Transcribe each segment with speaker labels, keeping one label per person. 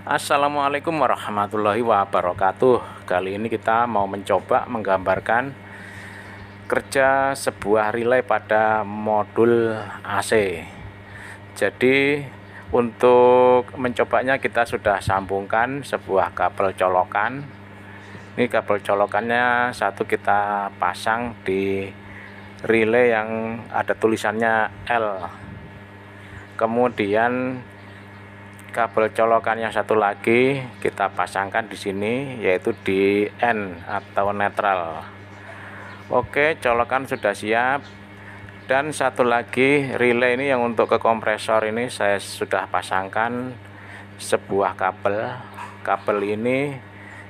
Speaker 1: Assalamualaikum warahmatullahi wabarakatuh Kali ini kita mau mencoba menggambarkan kerja sebuah relay pada modul AC Jadi untuk mencobanya kita sudah sambungkan sebuah kabel colokan Ini kabel colokannya satu kita pasang di relay yang ada tulisannya L Kemudian kabel colokan yang satu lagi kita pasangkan di sini yaitu di N atau netral Oke colokan sudah siap dan satu lagi relay ini yang untuk ke kompresor ini saya sudah pasangkan sebuah kabel kabel ini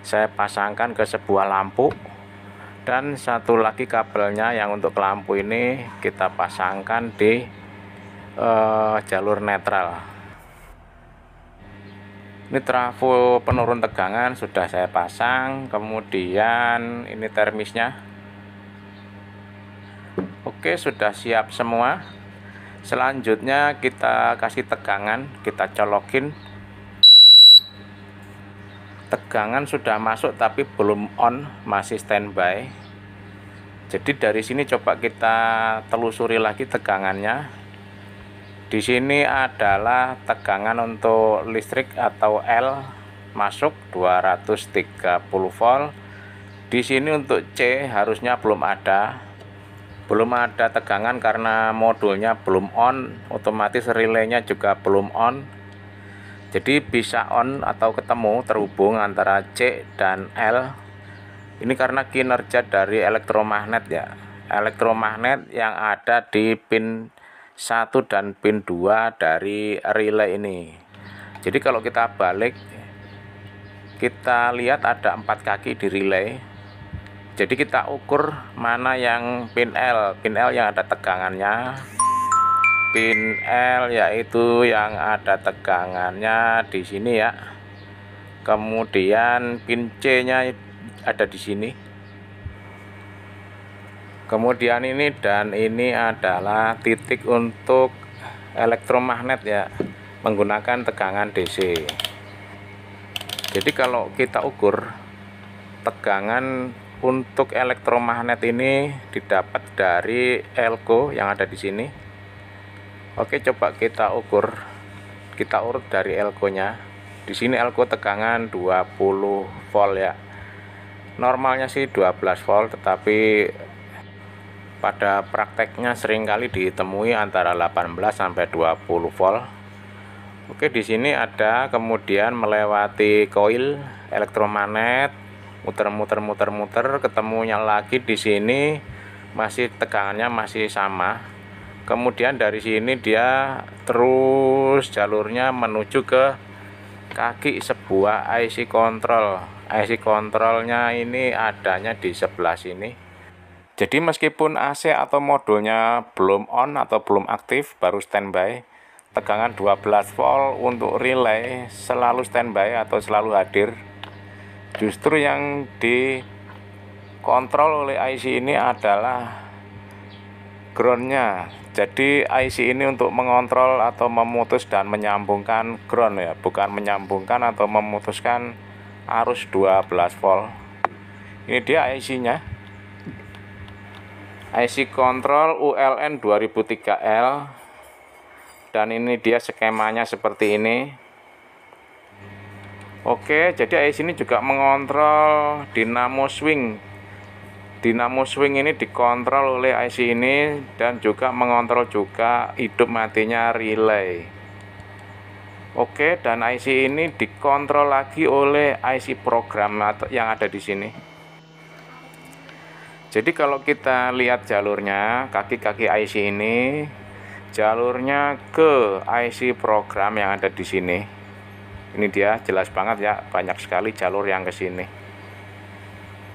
Speaker 1: saya pasangkan ke sebuah lampu dan satu lagi kabelnya yang untuk lampu ini kita pasangkan di uh, jalur netral ini trafo penurun tegangan sudah saya pasang kemudian ini termisnya oke sudah siap semua selanjutnya kita kasih tegangan kita colokin tegangan sudah masuk tapi belum on masih standby jadi dari sini coba kita telusuri lagi tegangannya di sini adalah tegangan untuk listrik atau L masuk 230 volt di sini untuk C harusnya belum ada belum ada tegangan karena modulnya belum on otomatis relaynya juga belum on jadi bisa on atau ketemu terhubung antara C dan L ini karena kinerja dari elektromagnet ya elektromagnet yang ada di pin 1 dan pin 2 dari relay ini jadi kalau kita balik kita lihat ada empat kaki di relay jadi kita ukur mana yang pin L pin L yang ada tegangannya pin L yaitu yang ada tegangannya di sini ya kemudian pin C nya ada di sini kemudian ini dan ini adalah titik untuk elektromagnet ya menggunakan tegangan DC jadi kalau kita ukur tegangan untuk elektromagnet ini didapat dari elko yang ada di sini Oke coba kita ukur kita urut dari elkonya. di sini elko tegangan 20 volt ya normalnya sih 12 volt tetapi pada prakteknya seringkali ditemui antara 18 sampai 20 volt. Oke, di sini ada kemudian melewati koil elektromagnet, muter-muter-muter-muter, ketemunya lagi di sini masih tegangannya masih sama. Kemudian dari sini dia terus jalurnya menuju ke kaki sebuah IC control. IC kontrolnya ini adanya di sebelah sini jadi meskipun AC atau modulnya belum on atau belum aktif, baru standby, tegangan 12 volt untuk relay selalu standby atau selalu hadir. Justru yang dikontrol oleh IC ini adalah groundnya jadi IC ini untuk mengontrol atau memutus dan menyambungkan ground ya bukan menyambungkan atau memutuskan arus 12 volt ini dia IC nya IC Control ULN 2003L dan ini dia skemanya seperti ini Oke jadi IC ini juga mengontrol dinamo swing dinamo swing ini dikontrol oleh IC ini dan juga mengontrol juga hidup matinya relay Oke dan IC ini dikontrol lagi oleh IC program yang ada di sini jadi kalau kita lihat jalurnya, kaki-kaki IC ini jalurnya ke IC program yang ada di sini. Ini dia jelas banget ya, banyak sekali jalur yang ke sini.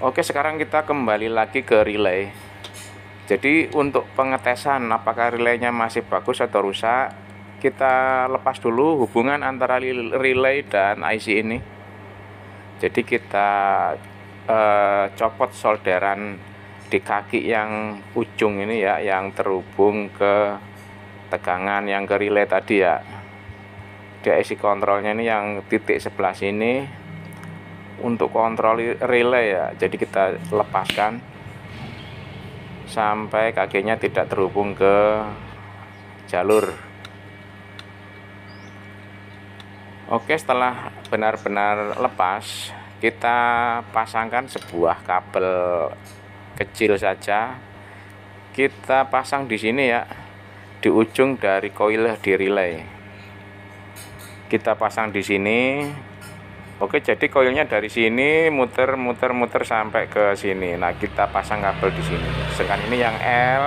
Speaker 1: Oke, sekarang kita kembali lagi ke relay. Jadi untuk pengetesan apakah relaynya masih bagus atau rusak, kita lepas dulu hubungan antara relay dan IC ini. Jadi kita eh, copot solderan di kaki yang ujung ini ya yang terhubung ke tegangan yang ke relay tadi ya di IC kontrolnya ini yang titik sebelah sini untuk kontrol relay ya jadi kita lepaskan sampai kakinya tidak terhubung ke jalur oke setelah benar-benar lepas kita pasangkan sebuah kabel kecil saja kita pasang di sini ya di ujung dari coil di relay kita pasang di sini Oke jadi koilnya dari sini muter muter muter sampai ke sini nah kita pasang kabel di sini sedangkan ini yang L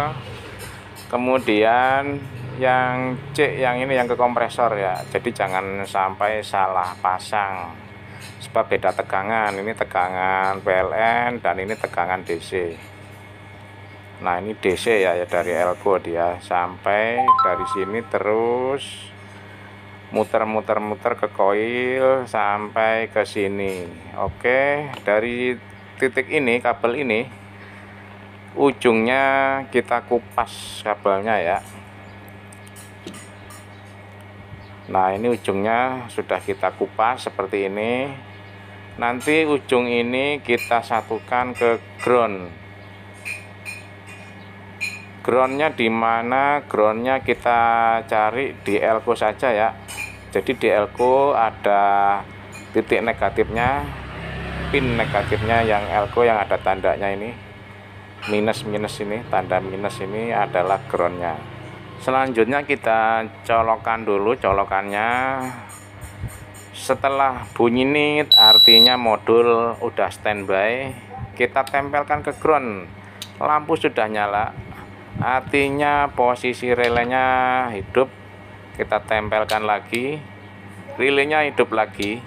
Speaker 1: kemudian yang C yang ini yang ke kompresor ya jadi jangan sampai salah pasang sebab beda tegangan ini tegangan PLN dan ini tegangan DC nah ini DC ya, ya dari elko dia ya. sampai dari sini terus muter-muter-muter ke koil sampai ke sini oke dari titik ini kabel ini ujungnya kita kupas kabelnya ya nah ini ujungnya sudah kita kupas seperti ini nanti ujung ini kita satukan ke ground groundnya di mana groundnya kita cari di elko saja ya jadi di elko ada titik negatifnya pin negatifnya yang elko yang ada tandanya ini minus minus ini tanda minus ini adalah groundnya selanjutnya kita colokan dulu colokannya setelah bunyi nit artinya modul udah standby kita tempelkan ke ground lampu sudah nyala artinya posisi relenya hidup kita tempelkan lagi relenya hidup lagi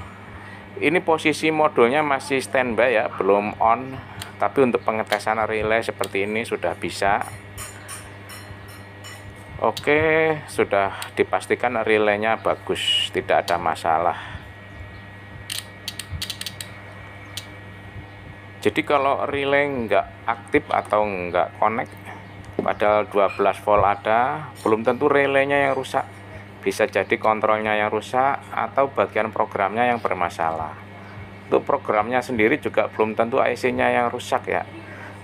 Speaker 1: ini posisi modulnya masih standby ya belum on tapi untuk pengetesan relay seperti ini sudah bisa Oke, sudah dipastikan relaynya bagus, tidak ada masalah. Jadi kalau relay nggak aktif atau nggak connect, padahal 12 volt ada, belum tentu relaynya yang rusak. Bisa jadi kontrolnya yang rusak atau bagian programnya yang bermasalah. Untuk programnya sendiri juga belum tentu IC-nya yang rusak ya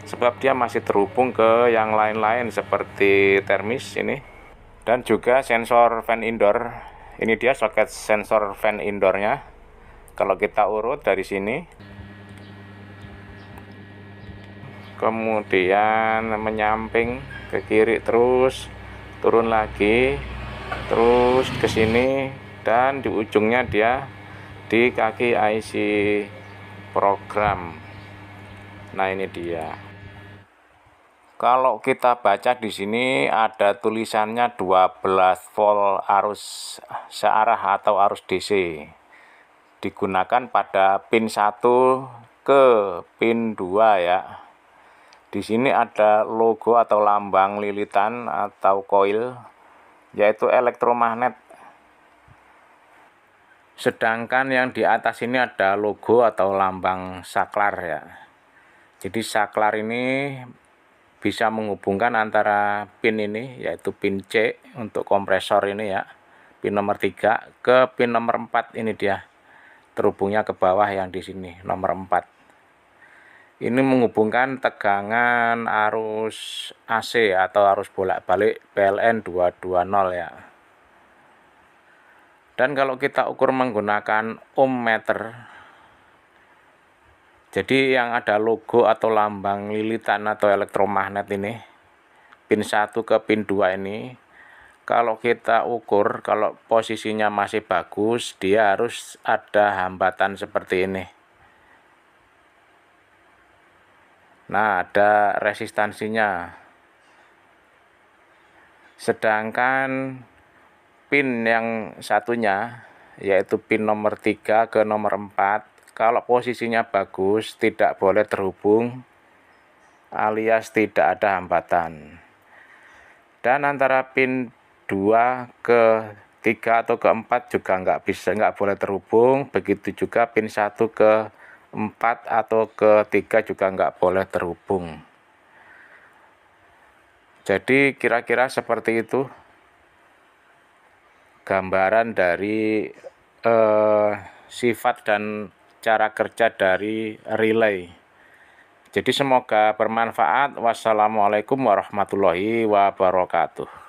Speaker 1: sebab dia masih terhubung ke yang lain-lain seperti termis ini dan juga sensor fan indoor ini dia soket sensor fan indoornya kalau kita urut dari sini kemudian menyamping ke kiri terus turun lagi terus ke sini dan di ujungnya dia di kaki IC program nah ini dia kalau kita baca di sini ada tulisannya 12 volt arus searah atau arus DC. Digunakan pada pin 1 ke pin 2 ya. Di sini ada logo atau lambang lilitan atau koil yaitu elektromagnet. Sedangkan yang di atas ini ada logo atau lambang saklar ya. Jadi saklar ini bisa menghubungkan antara pin ini yaitu pin C untuk kompresor ini ya pin nomor 3 ke pin nomor 4 ini dia terhubungnya ke bawah yang di sini nomor 4 ini menghubungkan tegangan arus AC atau arus bolak-balik PLN 220 ya dan kalau kita ukur menggunakan ohm meter jadi yang ada logo atau lambang lilitan atau elektromagnet ini pin 1 ke pin 2 ini kalau kita ukur kalau posisinya masih bagus dia harus ada hambatan seperti ini nah ada resistansinya sedangkan pin yang satunya yaitu pin nomor 3 ke nomor 4 kalau posisinya bagus tidak boleh terhubung alias tidak ada hambatan dan antara pin 2 ke 3 atau ke 4 juga nggak bisa nggak boleh terhubung begitu juga pin 1 ke 4 atau ke 3 juga nggak boleh terhubung jadi kira-kira seperti itu gambaran dari eh, sifat dan cara kerja dari relay. Jadi semoga bermanfaat. Wassalamualaikum warahmatullahi wabarakatuh.